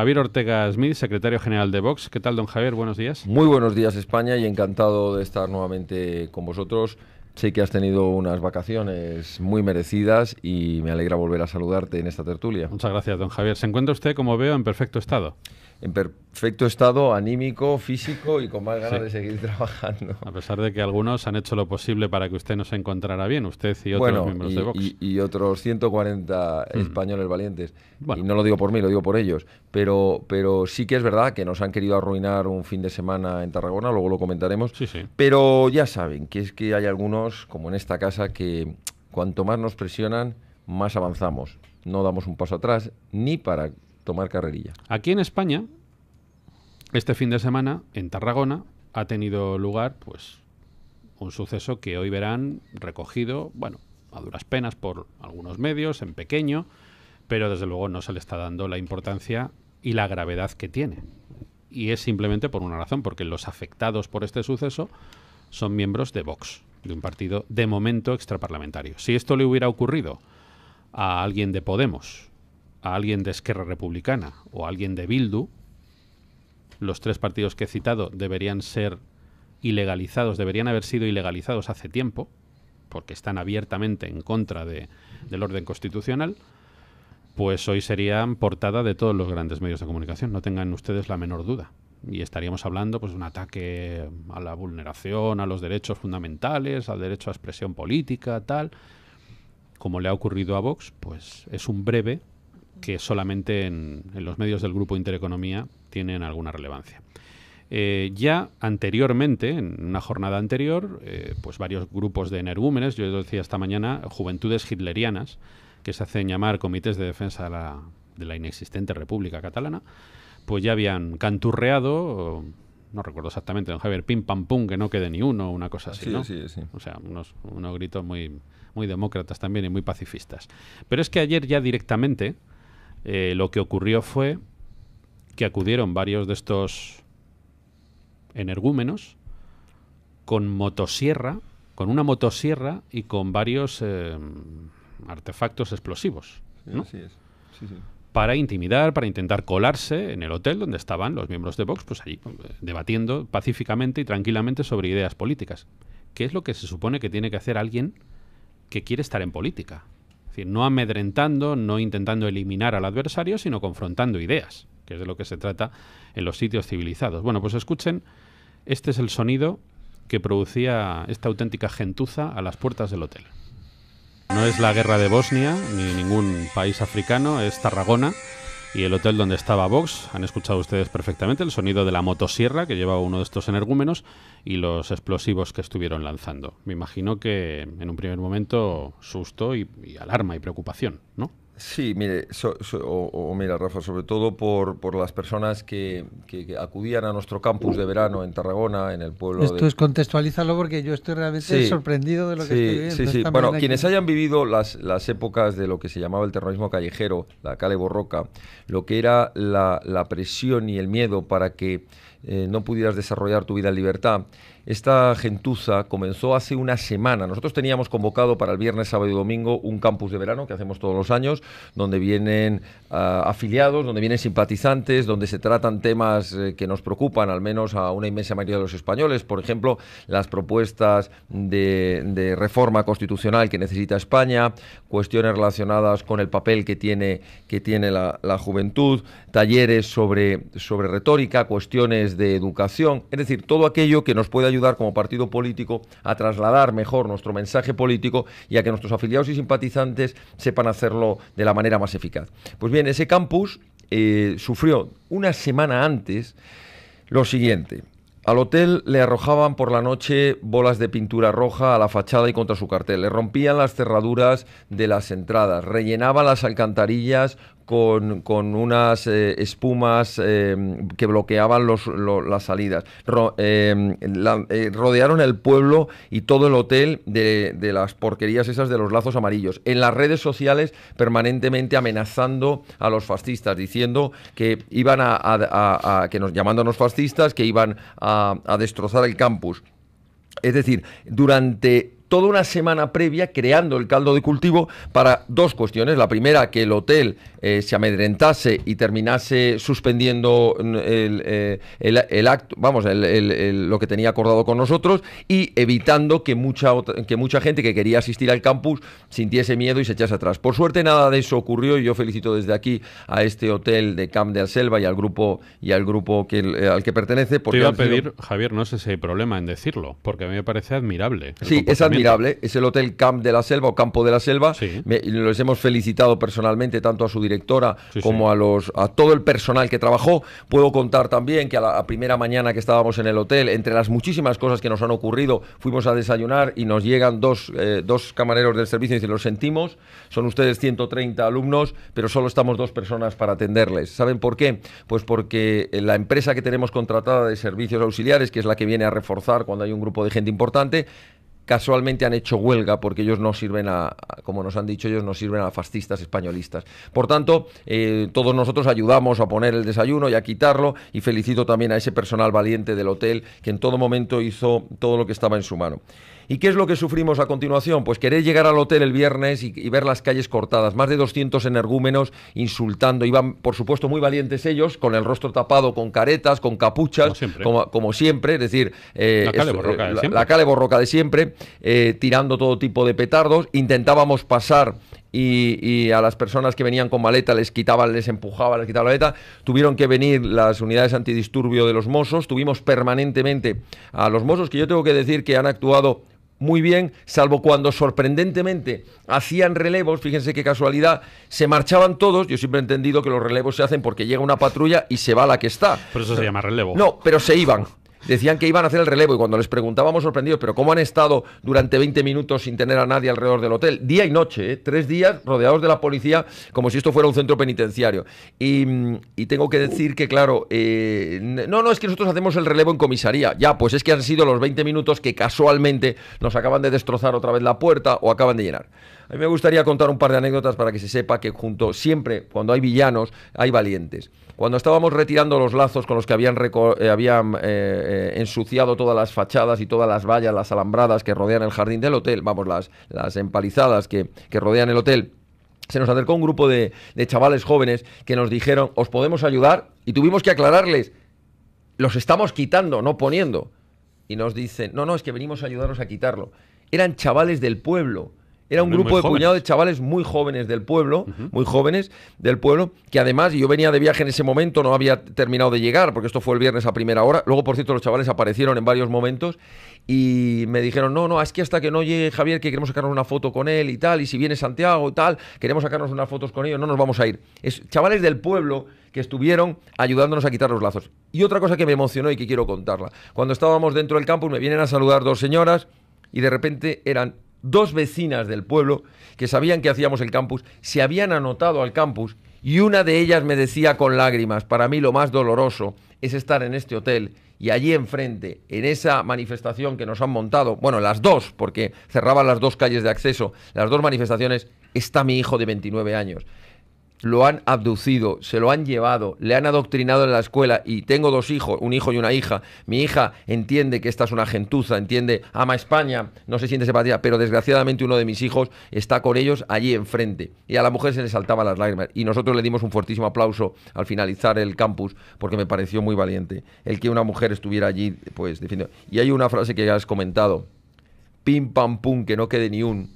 Javier Ortega Smith, secretario general de Vox. ¿Qué tal, don Javier? Buenos días. Muy buenos días, España, y encantado de estar nuevamente con vosotros. Sé que has tenido unas vacaciones muy merecidas y me alegra volver a saludarte en esta tertulia. Muchas gracias, don Javier. ¿Se encuentra usted, como veo, en perfecto estado? en perfecto estado anímico, físico y con más ganas de seguir trabajando. A pesar de que algunos han hecho lo posible para que usted nos encontrara bien, usted y otros miembros de Vox. Y, otros 140 españoles valientes. Y no lo digo por mí, lo digo por ellos. Pero, pero sí que es verdad que nos han querido arruinar un fin de semana en Tarragona, luego lo comentaremos. Pero ya saben que es que hay algunos, como en esta casa, que cuanto más nos presionan, más avanzamos. No damos un paso atrás, ni para tomar carrerilla. Aquí en España, este fin de semana, en Tarragona, ha tenido lugar pues un suceso que hoy verán recogido, bueno, a duras penas por algunos medios, en pequeño, pero desde luego no se le está dando la importancia y la gravedad que tiene. Y es simplemente por una razón, porque los afectados por este suceso son miembros de Vox, de un partido de momento extraparlamentario. Si esto le hubiera ocurrido a alguien de Podemos, a alguien de Esquerra Republicana o a alguien de Bildu, los tres partidos que he citado deberían ser ilegalizados, deberían haber sido ilegalizados hace tiempo, porque están abiertamente en contra de, del orden constitucional, pues hoy serían portada de todos los grandes medios de comunicación, no tengan ustedes la menor duda. Y estaríamos hablando pues, de un ataque a la vulneración, a los derechos fundamentales, al derecho a expresión política, tal. Como le ha ocurrido a Vox, pues es un breve que solamente en, los medios del grupo Intereconomía tienen alguna relevancia. Eh, ya anteriormente, en una jornada anterior, eh, pues varios grupos de energúmenes, yo decía esta mañana, juventudes hitlerianas, que se hacen llamar comités de defensa de la, inexistente República Catalana, pues ya habían canturreado, no recuerdo exactamente, don Javier, pim pam pum, que no quede ni uno, una cosa así, ¿no? Sí, sí, sí. O sea, unos, gritos muy, muy demócratas también y muy pacifistas. Pero es que ayer ya directamente eh, lo que ocurrió fue que acudieron varios de estos energúmenos con motosierra, con una motosierra y con varios eh, artefactos explosivos. es. Para intimidar, para intentar colarse en el hotel donde estaban los miembros de Vox, pues allí eh, debatiendo pacíficamente y tranquilamente sobre ideas políticas. ¿Qué es lo que se supone que tiene que hacer alguien que quiere estar en política? Es decir, no amedrentando, no intentando eliminar al adversario, sino confrontando ideas, que es de lo que se trata en los sitios civilizados. Bueno, pues escuchen, este es el sonido que producía esta auténtica gentuza a las puertas del hotel. No es la guerra de Bosnia ni ningún país africano, es Tarragona y el hotel donde estaba Vox. Han escuchado ustedes perfectamente el sonido de la motosierra que llevaba uno de estos energúmenos y los explosivos que estuvieron lanzando. Me imagino que en un primer momento susto y, alarma y preocupación, ¿no? Sí, mire, o, mira, Rafa, sobre todo por, por las personas que, acudían a nuestro campus de verano en Tarragona, en el pueblo. Esto es contextualízalo porque yo estoy realmente sorprendido de lo que estoy viendo. Sí, sí, bueno, quienes hayan vivido las, las épocas de lo que se llamaba el terrorismo callejero, la Cale Borroca, lo que era la, la presión y el miedo para que eh, no pudieras desarrollar tu vida en libertad esta gentuza comenzó hace una semana. Nosotros teníamos convocado para el viernes, sábado y domingo un campus de verano que hacemos todos los años, donde vienen ah, afiliados, donde vienen simpatizantes, donde se tratan temas eh, que nos preocupan, al menos a una inmensa mayoría de los españoles. Por ejemplo, las propuestas de, reforma constitucional que necesita España, cuestiones relacionadas con el papel que tiene, que tiene la, la juventud, talleres sobre, sobre retórica, cuestiones de educación. Es decir, todo aquello que nos pueda ayudar como partido político a trasladar mejor nuestro mensaje político y a que nuestros afiliados y simpatizantes sepan hacerlo de la manera más eficaz. Pues bien, ese campus eh, sufrió una semana antes lo siguiente. Al hotel le arrojaban por la noche bolas de pintura roja a la fachada y contra su cartel. Le rompían las cerraduras de las entradas, rellenaban las alcantarillas con, unas eh, espumas eh, que bloqueaban las salidas. Eh, rodearon el pueblo y todo el hotel de, las porquerías esas de los lazos amarillos. En las redes sociales permanentemente amenazando a los fascistas, diciendo que iban a, que nos llamándonos fascistas, que iban a destrozar el campus. Es decir, durante toda una semana previa creando el caldo de cultivo para dos cuestiones. La primera, que el hotel eh, se amedrentase y terminase suspendiendo mm, el, eh, acto, vamos, lo que tenía acordado con nosotros y evitando que mucha, gente que quería asistir al campus sintiese miedo y se echase atrás. Por suerte nada de eso ocurrió y yo felicito desde aquí a este hotel de Camp de Selva y al grupo y al grupo que, eh, al que pertenece. Te iba a pedir, Javier, no sé si hay problema en decirlo, porque a mí me parece admirable. Sí, es admirable es el Hotel Camp de la Selva Campo de la Selva. Sí. los hemos felicitado personalmente tanto a su directora como a los todo el personal que trabajó. Puedo contar también que a la primera mañana que estábamos en el hotel, entre las muchísimas cosas que nos han ocurrido, fuimos a desayunar y nos llegan dos, eh, camareros del servicio y dicen, los sentimos, son ustedes 130 alumnos, pero solo estamos dos personas para atenderles. ¿Saben por qué? Pues porque eh, la empresa que tenemos contratada de servicios auxiliares, que es la que viene a reforzar cuando hay un grupo de gente importante, casualmente han hecho huelga porque ellos no sirven a, como nos han dicho, ellos no sirven a fascistas españolistas. Por tanto, eh, todos nosotros ayudamos a poner el desayuno y a quitarlo y felicito también a ese personal valiente del hotel que en todo momento hizo todo lo que estaba en su mano. ¿Y qué es lo que sufrimos a continuación? Pues querer llegar al hotel el viernes y, ver las calles cortadas, más de 200 energúmenos insultando, iban por supuesto muy valientes ellos, con el rostro tapado, con caretas, con capuchas, como siempre, es decir, eh, eh, la, cale borroca de siempre, eh, tirando todo tipo de petardos, intentábamos pasar y, a las personas que venían con maleta les quitaban, les empujaban, les quitaban la maleta. Tuvieron que venir las unidades antidisturbio de los mozos Tuvimos permanentemente a los mozos que yo tengo que decir que han actuado muy bien, salvo cuando sorprendentemente hacían relevos, fíjense qué casualidad, se marchaban todos, yo siempre he entendido que los relevos se hacen porque llega una patrulla y se va la que está. pero eso se llama relevo. No, pero se iban decían que iban a hacer el relevo y cuando les preguntábamos sorprendidos, pero ¿cómo han estado durante 20 minutos sin tener a nadie alrededor del hotel? Día y noche, ¿eh? tres días rodeados de la policía como si esto fuera un centro penitenciario. Y, mm, tengo que decir que, claro, eh, no, no, es que nosotros hacemos el relevo en comisaría. Ya, pues es que han sido los 20 minutos que casualmente nos acaban de destrozar otra vez la puerta o acaban de llenar. A mí me gustaría contar un par de anécdotas para que se sepa que junto siempre, cuando hay villanos, hay valientes. Cuando estábamos retirando los lazos con los que habían, eh, eh, eh, ensuciado todas las fachadas y todas las vallas, las alambradas que rodean el jardín del hotel, vamos, las, empalizadas que, rodean el hotel, se nos acercó un grupo de, de chavales jóvenes que nos dijeron, os podemos ayudar y tuvimos que aclararles, los estamos quitando, no poniendo. Y nos dicen, no, no, es que venimos a ayudaros a quitarlo. Eran chavales del pueblo era un grupo de puñado de chavales muy jóvenes del pueblo, muy jóvenes del pueblo, que además yo venía de viaje en ese momento, no había terminado de llegar, porque esto fue el viernes a primera hora. Luego, por cierto, los chavales aparecieron en varios momentos y me dijeron, no, no, es que hasta que no llegue Javier, que queremos sacarnos una foto con él y tal, y si viene Santiago y tal, queremos sacarnos unas fotos con ellos, no nos vamos a ir. Es, chavales del pueblo que estuvieron ayudándonos a quitar los lazos. Y otra cosa que me emocionó y que quiero contarla. Cuando estábamos dentro del campus me vienen a saludar dos señoras y de repente eran dos vecinas del pueblo que sabían que hacíamos el campus, se habían anotado al campus y una de ellas me decía con lágrimas, para mí lo más doloroso es estar en este hotel y allí enfrente, en esa manifestación que nos han montado, bueno, las dos, porque cerraban las dos calles de acceso, las dos manifestaciones, está mi hijo de 29 años lo han abducido, se lo han llevado, le han adoctrinado en la escuela y tengo dos hijos, un hijo y una hija. Mi hija entiende que esta es una gentuza, entiende, ama España, no se siente separada. pero desgraciadamente uno de mis hijos está con ellos allí enfrente. Y a la mujer se le saltaban las lágrimas. Y nosotros le dimos un fortísimo aplauso al finalizar el campus porque me pareció muy valiente el que una mujer estuviera allí, pues, Y hay una frase que ya has comentado, pim pam pum, que no quede ni un,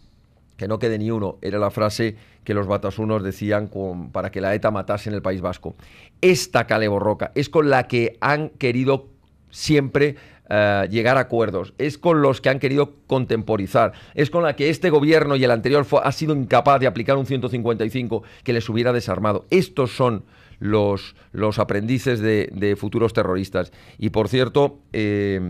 que no quede ni uno, era la frase que los batasunos decían para que la ETA matase en el País Vasco. Esta caleborroca es con la que han querido siempre eh, llegar a acuerdos, es con los que han querido contemporizar, es con la que este gobierno y el anterior ha sido incapaz de aplicar un 155 que les hubiera desarmado. Estos son los, los aprendices de, futuros terroristas. Y por cierto, eh,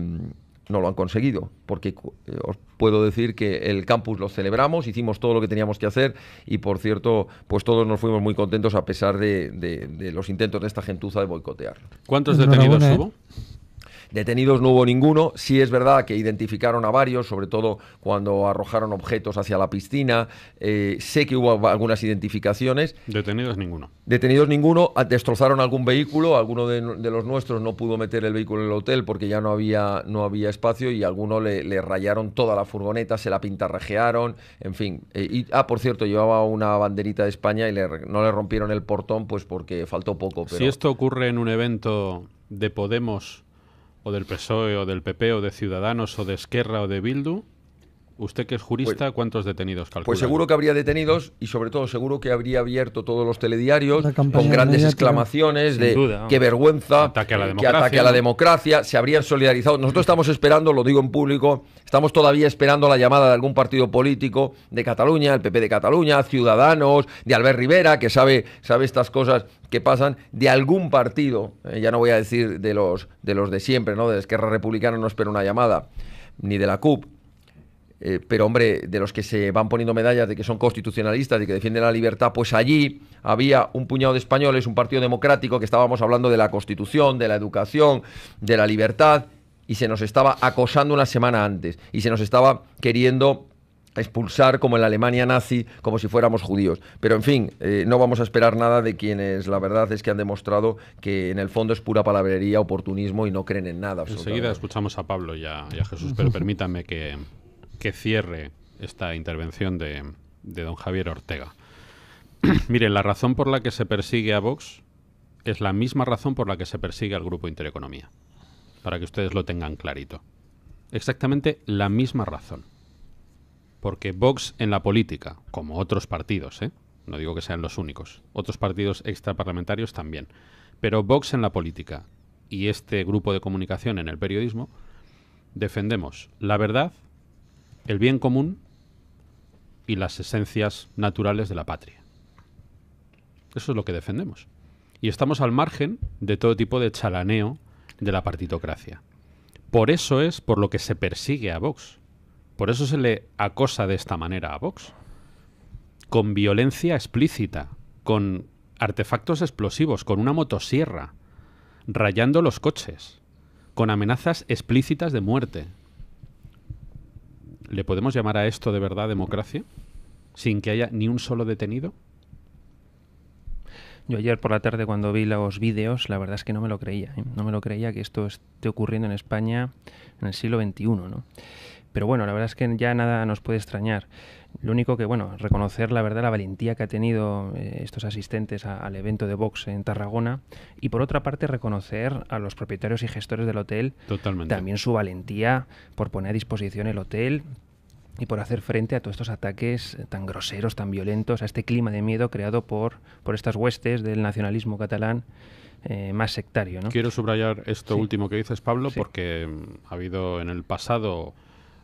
no lo han conseguido, porque eh, os puedo decir que el campus lo celebramos, hicimos todo lo que teníamos que hacer y, por cierto, pues todos nos fuimos muy contentos a pesar de, de los intentos de esta gentuza de boicotear. ¿Cuántos detenidos hubo? ¿eh? Detenidos no hubo ninguno. Sí es verdad que identificaron a varios, sobre todo cuando arrojaron objetos hacia la piscina. Eh, sé que hubo algunas identificaciones. Detenidos ninguno. Detenidos ninguno. Ah, destrozaron algún vehículo. Alguno de, los nuestros no pudo meter el vehículo en el hotel porque ya no había, no había espacio y alguno le, rayaron toda la furgoneta, se la pintarrajearon, en fin. Eh, ah, por cierto, llevaba una banderita de España y no le rompieron el portón pues porque faltó poco. Si esto ocurre en un evento de Podemos o del PSOE o del PP o de Ciudadanos o de Esquerra o de Bildu Usted que es jurista, pues, ¿cuántos detenidos calcula? Pues seguro que habría detenidos y sobre todo seguro que habría abierto todos los telediarios con grandes exclamaciones de qué vergüenza, que ataque a la democracia, se habrían solidarizado. Nosotros estamos esperando, lo digo en público, estamos todavía esperando la llamada de algún partido político de Cataluña, el PP de Cataluña, Ciudadanos, de Albert Rivera, que sabe, sabe estas cosas que pasan, de algún partido, eh, ya no voy a decir de los de, los de siempre, ¿no? de la Esquerra Republicana no espero una llamada, ni de la CUP eh, pero hombre, de los que se van poniendo medallas de que son constitucionalistas, y que defienden la libertad, pues allí había un puñado de españoles, un partido democrático, que estábamos hablando de la constitución, de la educación, de la libertad, y se nos estaba acosando una semana antes, y se nos estaba queriendo expulsar como en la Alemania nazi, como si fuéramos judíos. Pero en fin, eh, no vamos a esperar nada de quienes la verdad es que han demostrado que en el fondo es pura palabrería, oportunismo y no creen en nada. Enseguida escuchamos a Pablo y a, Jesús, pero permítame que que cierre esta intervención de, don Javier Ortega. miren, la razón por la que se persigue a Vox es la misma razón por la que se persigue al Grupo Intereconomía, para que ustedes lo tengan clarito. Exactamente la misma razón. Porque Vox en la política, como otros partidos, ¿eh? no digo que sean los únicos, otros partidos extraparlamentarios también, pero Vox en la política y este grupo de comunicación en el periodismo, defendemos la verdad el bien común y las esencias naturales de la patria. Eso es lo que defendemos. Y estamos al margen de todo tipo de chalaneo de la partitocracia. Por eso es por lo que se persigue a Vox. Por eso se le acosa de esta manera a Vox. Con violencia explícita, con artefactos explosivos, con una motosierra, rayando los coches, con amenazas explícitas de muerte, ¿Le podemos llamar a esto de verdad democracia? Sin que haya ni un solo detenido. Yo ayer por la tarde cuando vi los vídeos, la verdad es que no me lo creía. ¿eh? No me lo creía que esto esté ocurriendo en España en el siglo XXI, ¿no? Pero bueno, la verdad es que ya nada nos puede extrañar. Lo único que, bueno, reconocer la verdad, la valentía que ha tenido eh, estos asistentes al evento de Vox en Tarragona y por otra parte reconocer a los propietarios y gestores del hotel Totalmente. también su valentía por poner a disposición el hotel, y por hacer frente a todos estos ataques tan groseros, tan violentos, a este clima de miedo creado por, por estas huestes del nacionalismo catalán eh, más sectario. ¿no? Quiero subrayar esto último que dices, Pablo, porque mm, ha habido en el pasado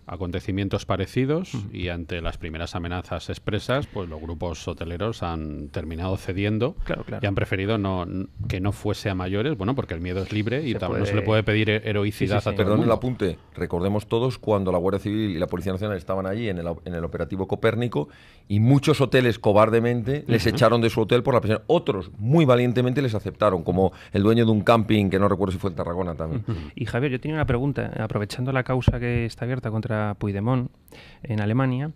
acontecimientos parecidos y ante las primeras amenazas expresas, pues los grupos hoteleros han terminado cediendo y han preferido no, que no fuese a mayores, bueno, porque el miedo es libre y tampoco no se le puede pedir heroicidad a todo Perdón el, mundo. el, apunte, recordemos todos cuando la Guardia Civil y la Policía Nacional estaban allí en el, operativo Copérnico y muchos hoteles cobardemente les echaron de su hotel por la presión. Otros muy valientemente les aceptaron, como el dueño de un camping, que no recuerdo si fue en Tarragona también. Y Javier, yo tenía una pregunta, aprovechando la causa que está abierta contra puydemont, en Alemania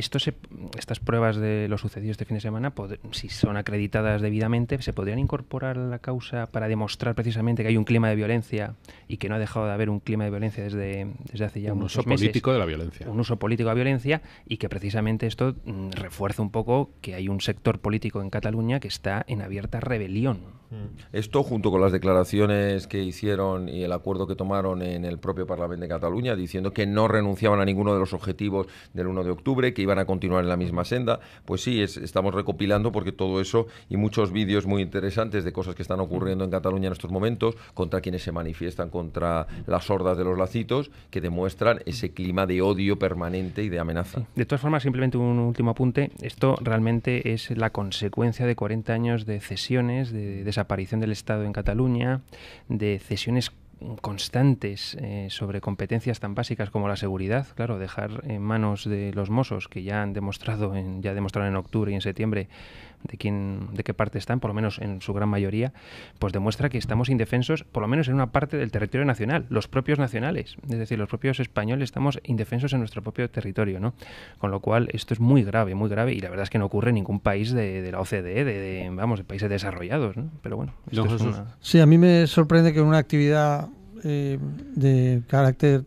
estas pruebas de lo sucedido este fin de semana, si son acreditadas debidamente, ¿se podrían incorporar a la causa para demostrar precisamente que hay un clima de violencia y que no ha dejado de haber un clima de violencia desde, desde hace ya un uso político de la violencia. Un uso político de la violencia y que precisamente esto mm, refuerza un poco que hay un sector político en Cataluña que está en abierta rebelión. Mm. Esto junto con las declaraciones que hicieron y el acuerdo que tomaron en el propio Parlamento de Cataluña diciendo que no renunciaban a ninguno de los objetivos del 1 de octubre, que iban a continuar en la misma senda. Pues sí, estamos recopilando porque todo eso y muchos vídeos muy interesantes de cosas que están ocurriendo en Cataluña en estos momentos, contra quienes se manifiestan contra las hordas de los lacitos, que demuestran ese clima de odio permanente y de amenaza. De todas formas, simplemente un último apunte. Esto realmente es la consecuencia de 40 años de cesiones, de desaparición del Estado en Cataluña, de cesiones constantes eh, sobre competencias tan básicas como la seguridad, claro, dejar en manos de los mozos que ya han demostrado en, ya demostraron en octubre y en septiembre de quién, de qué parte están, por lo menos en su gran mayoría, pues demuestra que estamos indefensos, por lo menos en una parte del territorio nacional, los propios nacionales, es decir, los propios españoles estamos indefensos en nuestro propio territorio, ¿no? Con lo cual esto es muy grave, muy grave y la verdad es que no ocurre en ningún país de, la OCDE, de, vamos, de países desarrollados, ¿no? Pero bueno, esto es una... sí, a mí me sorprende que una actividad eh, de carácter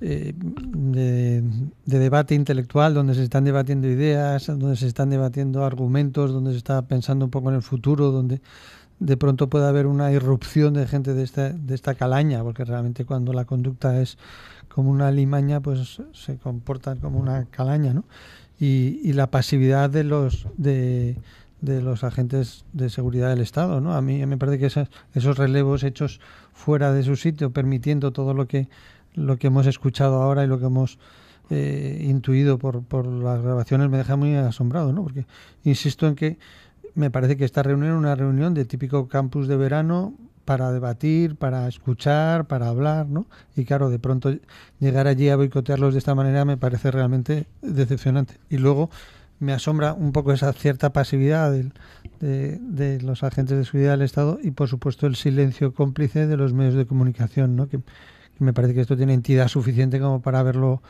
eh, de, debate intelectual, donde se están debatiendo ideas, donde se están debatiendo argumentos, donde se está pensando un poco en el futuro, donde de pronto puede haber una irrupción de gente de esta, de esta calaña, porque realmente cuando la conducta es como una limaña, pues se comportan como una calaña, ¿no? Y, y la pasividad de los de, los agentes de seguridad del Estado, ¿no? A mí me parece que esos relevos hechos fuera de su sitio, permitiendo todo lo que lo que hemos escuchado ahora y lo que hemos eh, intuido por, por, las grabaciones me deja muy asombrado, ¿no? Porque insisto en que me parece que esta reunión es una reunión de típico campus de verano para debatir, para escuchar, para hablar, ¿no? Y claro, de pronto llegar allí a boicotearlos de esta manera me parece realmente decepcionante. Y luego me asombra un poco esa cierta pasividad de, los agentes de seguridad del Estado y, por supuesto, el silencio cómplice de los medios de comunicación, ¿no? Que me parece que esto tiene entidad suficiente como para haberlo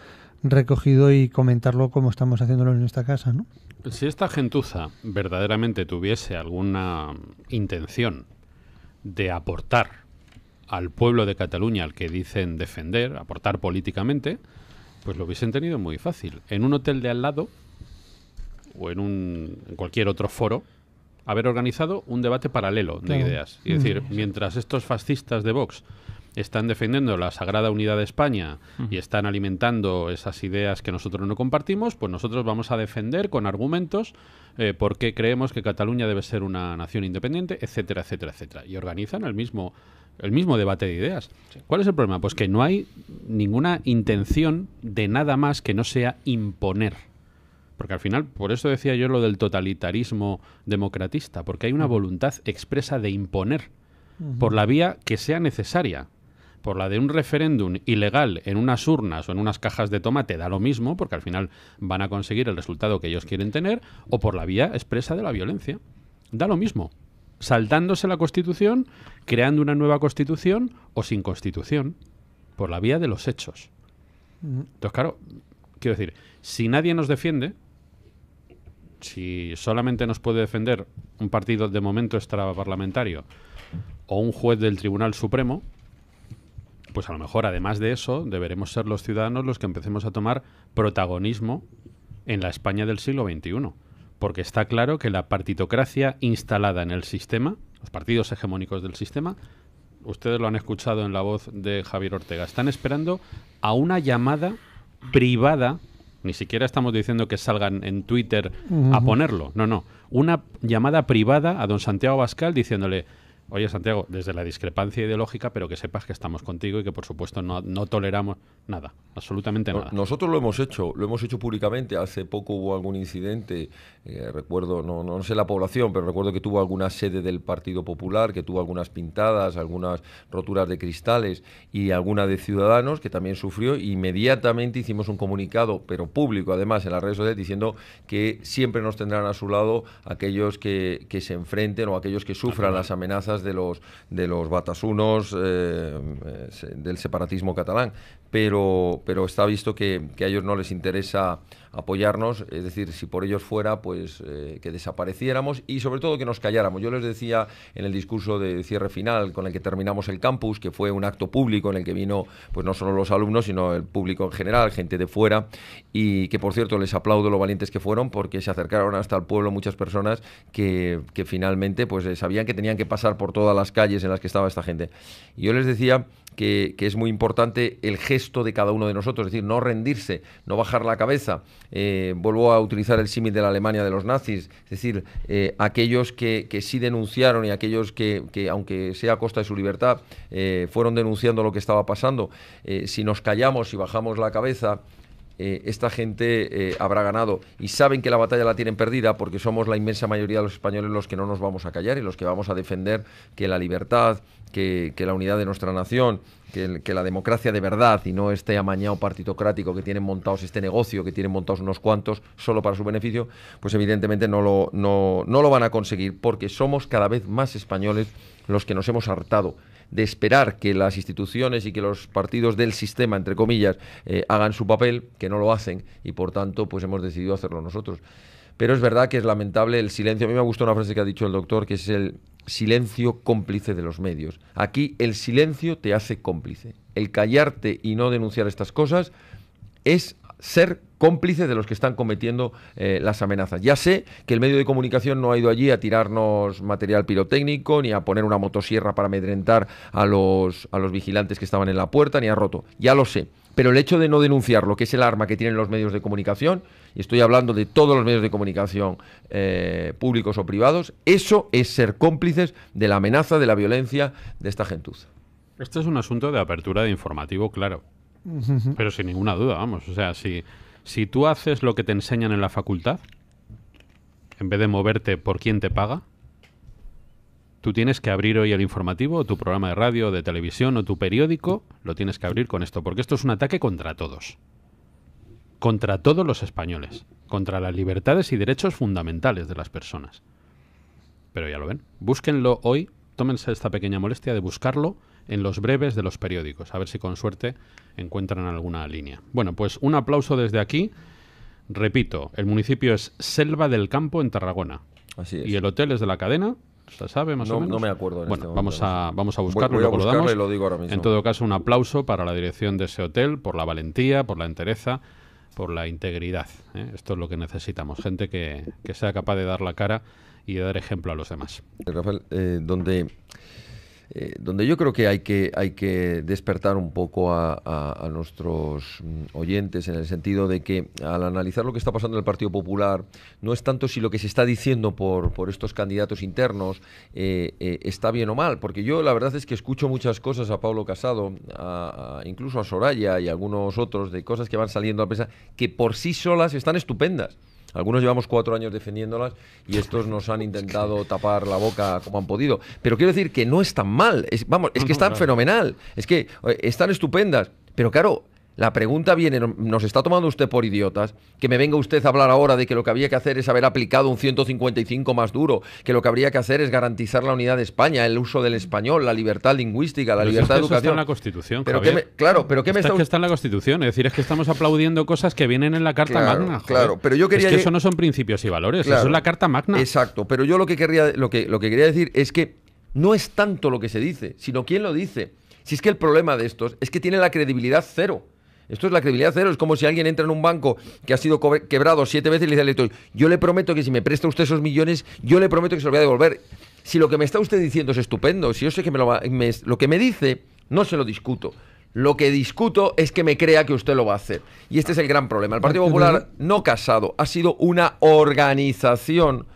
recogido y comentarlo como estamos haciéndolo en esta casa, ¿no? Si esta gentuza verdaderamente tuviese alguna intención de aportar al pueblo de Cataluña al que dicen defender, aportar políticamente, pues lo hubiesen tenido muy fácil. En un hotel de al lado o en, un, cualquier otro foro, haber organizado un debate paralelo de ideas. Es decir, mm. mientras estos fascistas de Vox están defendiendo la sagrada unidad de España y están alimentando esas ideas que nosotros no compartimos, pues nosotros vamos a defender con argumentos eh, por qué creemos que Cataluña debe ser una nación independiente, etcétera, etcétera, etcétera. Y organizan el mismo, el mismo debate de ideas. ¿Cuál es el problema? Pues que no hay ninguna intención de nada más que no sea imponer. Porque al final, por eso decía yo lo del totalitarismo democratista, porque hay una voluntad expresa de imponer por la vía que sea necesaria por la de un referéndum ilegal en unas urnas o en unas cajas de tomate, da lo mismo, porque al final van a conseguir el resultado que ellos quieren tener, o por la vía expresa de la violencia. Da lo mismo. Saltándose la Constitución, creando una nueva Constitución o sin Constitución, por la vía de los hechos. Entonces, claro, quiero decir, si nadie nos defiende, si solamente nos puede defender un partido de momento extraparlamentario o un juez del Tribunal Supremo, pues a lo mejor, además de eso, deberemos ser los ciudadanos los que empecemos a tomar protagonismo en la España del siglo XXI. Porque está claro que la partitocracia instalada en el sistema, los partidos hegemónicos del sistema, ustedes lo han escuchado en la voz de Javier Ortega, están esperando a una llamada privada, ni siquiera estamos diciendo que salgan en Twitter a ponerlo, no, no, una llamada privada a don Santiago Bascal diciéndole, Oye, Santiago, desde la discrepancia ideológica, pero que sepas que estamos contigo y que, por supuesto, no, toleramos nada, absolutamente nada. nosotros lo hemos hecho, lo hemos hecho públicamente. Hace poco hubo algún incidente, eh, recuerdo, no, no, sé la población, pero recuerdo que tuvo alguna sede del Partido Popular, que tuvo algunas pintadas, algunas roturas de cristales y alguna de Ciudadanos, que también sufrió. inmediatamente hicimos un comunicado, pero público además, en las redes sociales, diciendo que siempre nos tendrán a su lado aquellos que, se enfrenten o aquellos que sufran las amenazas de los, de los batasunos eh, eh, del separatismo catalán, pero, pero está visto que a ellos no les interesa apoyarnos, es decir, si por ellos fuera, pues eh, que desapareciéramos y sobre todo que nos calláramos. Yo les decía en el discurso de cierre final con el que terminamos el campus, que fue un acto público en el que vino pues no solo los alumnos, sino el público en general, gente de fuera, y que por cierto les aplaudo lo valientes que fueron porque se acercaron hasta el pueblo muchas personas que, que finalmente pues eh, sabían que tenían que pasar por todas las calles en las que estaba esta gente. Y yo les decía que, es muy importante el gesto de cada uno de nosotros, es decir, no rendirse, no bajar la cabeza. Eh, vuelvo a utilizar el símil de la Alemania de los nazis, es decir, eh, aquellos que, sí denunciaron y aquellos que, aunque sea a costa de su libertad, eh, fueron denunciando lo que estaba pasando. si nos callamos y bajamos la cabeza, eh, esta gente eh, habrá ganado y saben que la batalla la tienen perdida porque somos la inmensa mayoría de los españoles los que no nos vamos a callar y los que vamos a defender que la libertad, que, la unidad de nuestra nación, que, la democracia de verdad y no este amañado partitocrático que tienen montados este negocio, que tienen montados unos cuantos solo para su beneficio, pues evidentemente no lo van a conseguir porque somos cada vez más españoles los que nos hemos hartado de esperar que las instituciones y que los partidos del sistema, entre comillas, eh, hagan su papel, que no lo hacen y por tanto pues hemos decidido hacerlo nosotros. Pero es verdad que es lamentable el silencio. A mí me ha gustado una frase que ha dicho el doctor, que es el silencio cómplice de los medios. Aquí el silencio te hace cómplice. El callarte y no denunciar estas cosas es ser cómplices de los que están cometiendo eh, las amenazas. Ya sé que el medio de comunicación no ha ido allí a tirarnos material pirotécnico, ni a poner una motosierra para amedrentar a los, a los vigilantes que estaban en la puerta, ni ha roto. Ya lo sé. Pero el hecho de no denunciar lo que es el arma que tienen los medios de comunicación, y estoy hablando de todos los medios de comunicación eh, públicos o privados, eso es ser cómplices de la amenaza, de la violencia de esta gentuza. Este es un asunto de apertura de informativo, claro. Pero sin ninguna duda, vamos. O sea, si, si tú haces lo que te enseñan en la facultad, en vez de moverte por quién te paga, tú tienes que abrir hoy el informativo, tu programa de radio, de televisión o tu periódico, lo tienes que abrir con esto, porque esto es un ataque contra todos. Contra todos los españoles, contra las libertades y derechos fundamentales de las personas. Pero ya lo ven, búsquenlo hoy, tómense esta pequeña molestia de buscarlo en los breves de los periódicos. A ver si con suerte encuentran alguna línea. Bueno, pues un aplauso desde aquí. Repito, el municipio es Selva del Campo en Tarragona. Así es. Y el hotel es de la cadena. ¿Se sabe más o menos? No me acuerdo. bueno, este vamos, a, vamos a buscarlo. lo En todo caso, un aplauso para la dirección de ese hotel por la valentía, por la entereza, por la integridad. ¿eh? Esto es lo que necesitamos. Gente que, sea capaz de dar la cara y de dar ejemplo a los demás. Rafael, eh, donde eh, donde yo creo que hay que, hay que despertar un poco a, nuestros mm, oyentes en el sentido de que al analizar lo que está pasando en el Partido Popular, no es tanto si lo que se está diciendo por, estos candidatos internos eh, eh, está bien o mal, porque yo la verdad es que escucho muchas cosas a Pablo Casado, incluso a Soraya y algunos otros, de cosas que van saliendo a prensa, que por sí solas están estupendas. Algunos llevamos cuatro años defendiéndolas y estos nos han intentado tapar la boca como han podido. Pero quiero decir que no están mal. Es, vamos, es que están fenomenal. Es que eh, están estupendas. Pero claro, la pregunta viene, nos está tomando usted por idiotas, que me venga usted a hablar ahora de que lo que había que hacer es haber aplicado un 155 más duro, que lo que habría que hacer es garantizar la unidad de España, el uso del español, la libertad lingüística, la libertad de educación. Eso está en la Constitución. Pero claro, pero ¿qué me está, que está en la Constitución, es decir, es que estamos aplaudiendo cosas que vienen en la Carta Magna. Claro, pero yo quería es que eso no son principios y valores, eso es la Carta Magna. Exacto, pero yo lo que querría lo que lo que quería decir es que no es tanto lo que se dice, sino quién lo dice. Si es que el problema de estos es que tiene la credibilidad cero. Esto es la credibilidad cero. Es como si alguien entra en un banco que ha sido quebrado siete veces y le dice al yo le prometo que si me presta usted esos millones, yo le prometo que se lo voy a devolver. Si lo que me está usted diciendo es estupendo, si yo sé que me lo, va, me, lo que me dice, no se lo discuto. Lo que discuto es que me crea que usted lo va a hacer. Y este es el gran problema. El Partido Popular, no casado, ha sido una organización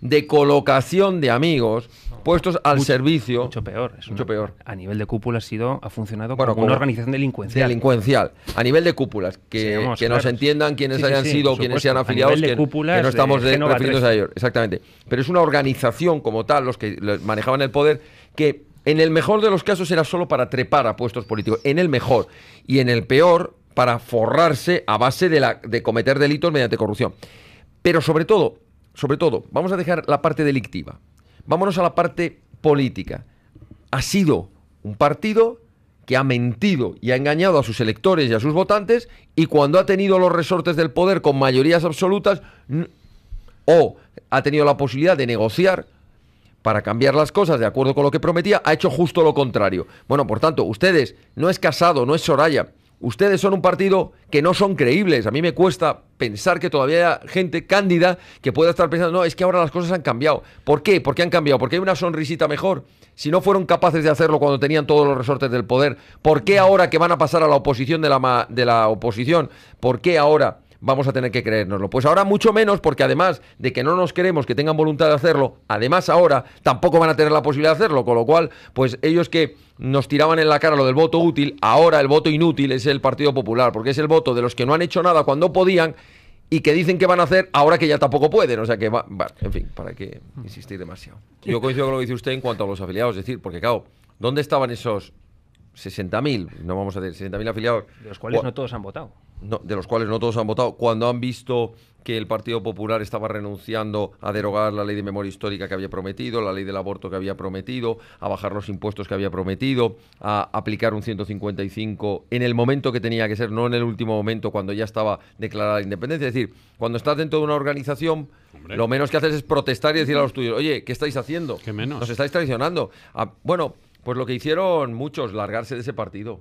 de colocación de amigos puestos al servicio. Mucho peor. mucho peor. A nivel de cúpula ha sido, ha funcionado como, una organización delincuencial. Delincuencial. A nivel de cúpulas, que, que nos entiendan quienes hayan sido, quienes sean afiliados, que, que, no estamos eh, Exactamente. Pero es una organización como tal, los que manejaban el poder, que en el mejor de los casos era solo para trepar a puestos políticos. En el mejor. Y en el peor, para forrarse a base de, la, de cometer delitos mediante corrupción. Pero sobre todo, sobre todo, vamos a dejar la parte delictiva. Vámonos a la parte política. Ha sido un partido que ha mentido y ha engañado a sus electores y a sus votantes y cuando ha tenido los resortes del poder con mayorías absolutas o ha tenido la posibilidad de negociar para cambiar las cosas de acuerdo con lo que prometía, ha hecho justo lo contrario. Bueno, por tanto, ustedes, no es Casado, no es Soraya, Ustedes son un partido que no son creíbles. A mí me cuesta pensar que todavía haya gente cándida que pueda estar pensando, no, es que ahora las cosas han cambiado. ¿Por qué? ¿Por qué han cambiado? Porque hay una sonrisita mejor. Si no fueron capaces de hacerlo cuando tenían todos los resortes del poder, ¿por qué ahora que van a pasar a la oposición de la, de la oposición? ¿Por qué ahora? vamos a tener que creérnoslo. Pues ahora mucho menos, porque además de que no nos queremos que tengan voluntad de hacerlo, además ahora tampoco van a tener la posibilidad de hacerlo, con lo cual, pues ellos que nos tiraban en la cara lo del voto útil, ahora el voto inútil es el Partido Popular, porque es el voto de los que no han hecho nada cuando podían y que dicen que van a hacer ahora que ya tampoco pueden. O sea que, va, en fin, ¿para que insistir demasiado? Yo coincido con lo que dice usted en cuanto a los afiliados, es decir, porque claro, ¿dónde estaban esos 60.000? No vamos a decir 60.000 afiliados. De los cuales no todos han votado de los cuales no todos han votado, cuando han visto que el Partido Popular estaba renunciando a derogar la ley de memoria histórica que había prometido, la ley del aborto que había prometido, a bajar los impuestos que había prometido, a aplicar un 155 en el momento que tenía que ser, no en el último momento cuando ya estaba declarada la independencia. Es decir, cuando estás dentro de una organización, lo menos que haces es protestar y decir a los tuyos, oye, ¿qué estáis haciendo? ¿Qué menos? Nos estáis traicionando. Ah, bueno, pues lo que hicieron muchos, largarse de ese partido.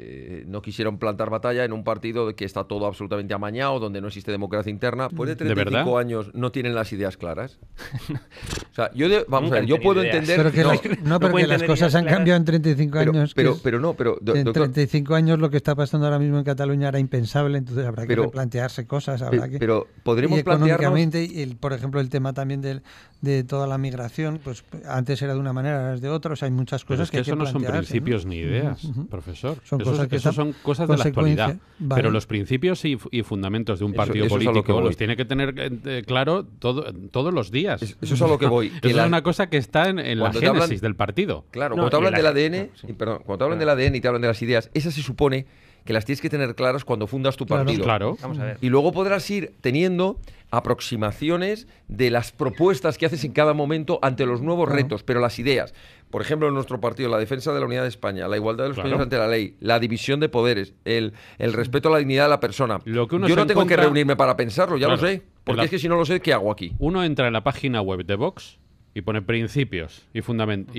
Eh, no quisieron plantar batalla en un partido que está todo absolutamente amañado, donde no existe democracia interna. Mm. ¿Puede de 35 años no tienen las ideas claras. o sea, yo vamos yo puedo entender... no, porque las cosas han cambiado en 35 años. Pero, pero, no, pero... en 35 años lo que está pasando ahora mismo en Cataluña era impensable, entonces habrá que replantearse cosas, habrá que... Pero podremos y económicamente, plantearnos... por ejemplo, el tema también de toda la migración, pues antes era de una manera, ahora es de otra, o sea, hay muchas cosas que, eso no son principios ni ideas, profesor. Son cosas son cosas de la actualidad. Pero los principios y, fundamentos de un partido político los tiene que tener eh, claro todo, todos los días. Eso, es a lo que voy. eso es una cosa que está en, la génesis del partido. Claro, cuando te hablan del ADN, cuando hablan del ADN y te hablan de las ideas, esa se supone que las tienes que tener claras cuando fundas tu partido. Claro, Y luego podrás ir teniendo aproximaciones de las propuestas que haces en cada momento ante los nuevos retos, pero las ideas. Por ejemplo, en nuestro partido, la defensa de la unidad de España, la igualdad de los españoles ante la ley, la división de poderes, el, respeto a la dignidad de la persona. Yo no tengo que reunirme para pensarlo, ya lo sé. Porque es que si no lo sé, ¿qué hago aquí? Uno entra en la página web de Vox y pone principios y, y fundamentos.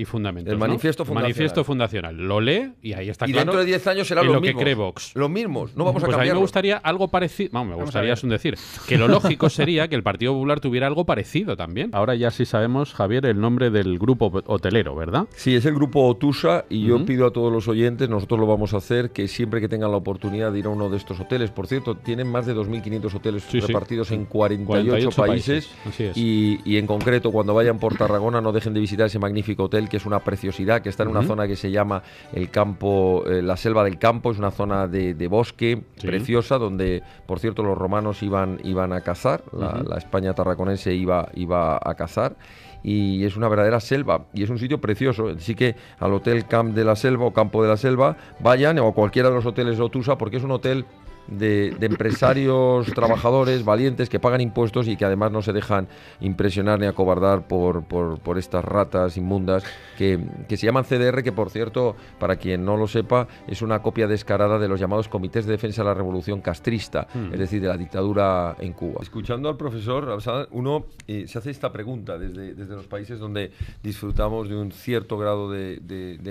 El manifiesto fundacional. Manifiesto fundacional. Lo lee y ahí está claro. Y dentro de 10 años será lo mismo que cree Vox. mismos, no vamos a cambiar pues a mí me gustaría algo parecido. me gustaría, es un decir, que lo lógico sería que el Partido Popular tuviera algo parecido también. Ahora ya sí sabemos, Javier, el nombre del grupo hotelero, ¿verdad? Sí, es el grupo Otusa y yo pido a todos los oyentes, nosotros lo vamos a hacer, que siempre que tengan la oportunidad de ir a uno de estos hoteles, por cierto, tienen más de 2.500 hoteles repartidos en 48, países, países. Y, y en concreto cuando vayan por no dejen de visitar ese magnífico hotel que es una preciosidad, que está en una zona que se llama el campo, eh, la selva del campo, es una zona de, bosque preciosa donde, por cierto, los romanos iban, iban a cazar, la, España tarraconense iba, iba a cazar y es una verdadera selva y es un sitio precioso. Así que al Hotel Camp de la Selva o Campo de la Selva vayan o cualquiera de los hoteles de Otusa porque es un hotel de, empresarios trabajadores valientes que pagan impuestos y que además no se dejan impresionar ni acobardar por, por, estas ratas inmundas que, se llaman CDR, que por cierto, para quien no lo sepa, es una copia descarada de los llamados comités de defensa de la revolución castrista, hmm. es decir, de la dictadura en Cuba. Escuchando al profesor, uno eh, se hace esta pregunta desde, desde, los países donde disfrutamos de un cierto grado de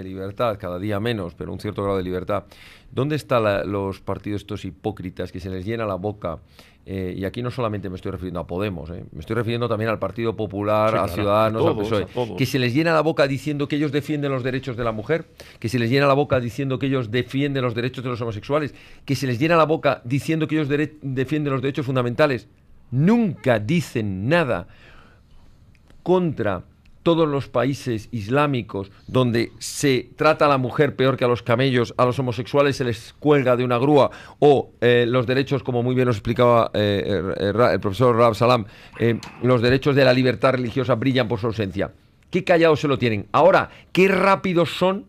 libertad, cada día menos, pero un cierto grado de libertad. ¿Dónde están los partidos estos hipócritas que se les llena la boca? Eh, y aquí no solamente me estoy refiriendo a Podemos, eh, me estoy refiriendo también al Partido Popular, a Ciudadanos, a, PSOE, que se les llena la boca diciendo que ellos defienden los derechos de la mujer, que se les llena la boca diciendo que ellos defienden los derechos de los homosexuales, que se les llena la boca diciendo que ellos defienden los derechos fundamentales. Nunca dicen nada contra todos los países islámicos donde se trata a la mujer peor que a los camellos, a los homosexuales se les cuelga de una grúa, o eh, los derechos, como muy bien nos explicaba eh, eh, el, profesor Rab Salam, los derechos de la libertad religiosa brillan por su ausencia. Qué callados se lo tienen. Ahora, qué rápidos son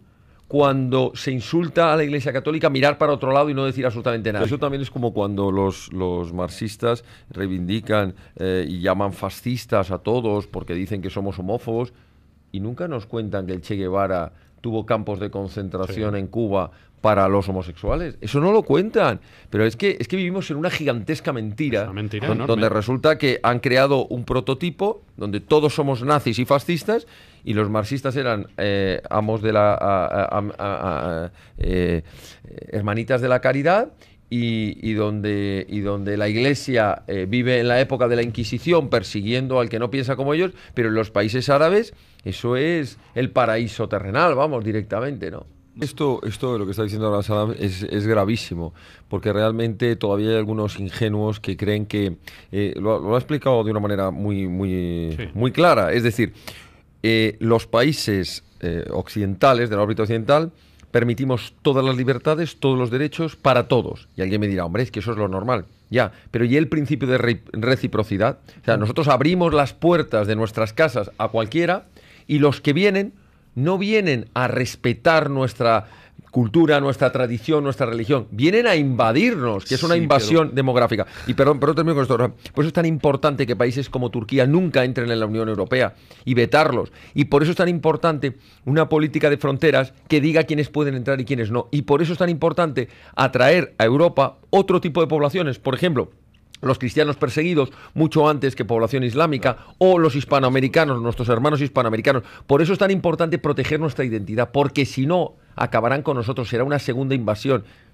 cuando se insulta a la Iglesia Católica, mirar para otro lado y no decir absolutamente nada. Eso también es como cuando los, los marxistas reivindican eh, y llaman fascistas a todos porque dicen que somos homófobos y nunca nos cuentan que el Che Guevara tuvo campos de concentración en Cuba para los homosexuales. Eso no lo cuentan. Pero es que, es que vivimos en una gigantesca mentira, donde, resulta que han creado un prototipo donde todos somos nazis y fascistas y los marxistas eran eh, amos de la... Eh, eh, hermanitas de la caridad y, donde, y donde la Iglesia eh, vive en la época de la Inquisición persiguiendo al que no piensa como ellos, pero en los países árabes eso es el paraíso terrenal, vamos, directamente, ¿no? Esto, esto de lo que está diciendo ahora Saddam es, gravísimo, porque realmente todavía hay algunos ingenuos que creen que. Eh, lo, ha explicado de una manera muy, muy, muy clara. Es decir, eh, los países occidentales, del la occidental, permitimos todas las libertades, todos los derechos para todos. Y alguien me dirá, hombre, es que eso es lo normal. Ya, pero ¿y el principio de reciprocidad? O sea, mm. nosotros abrimos las puertas de nuestras casas a cualquiera y los que vienen no vienen a respetar nuestra cultura, nuestra tradición, nuestra religión, vienen a invadirnos, que es una invasión demográfica. Y perdón, pero termino con esto. Por eso es tan importante que países como Turquía nunca entren en la Unión Europea y vetarlos. Y por eso es tan importante una política de fronteras que diga quiénes pueden entrar y quiénes no. Y por eso es tan importante atraer a Europa otro tipo de poblaciones. Por ejemplo, los cristianos perseguidos mucho antes que población islámica o los hispanoamericanos, nuestros hermanos hispanoamericanos. Por eso es tan importante proteger nuestra identidad, porque si no, acabarán con nosotros, será una segunda invasión.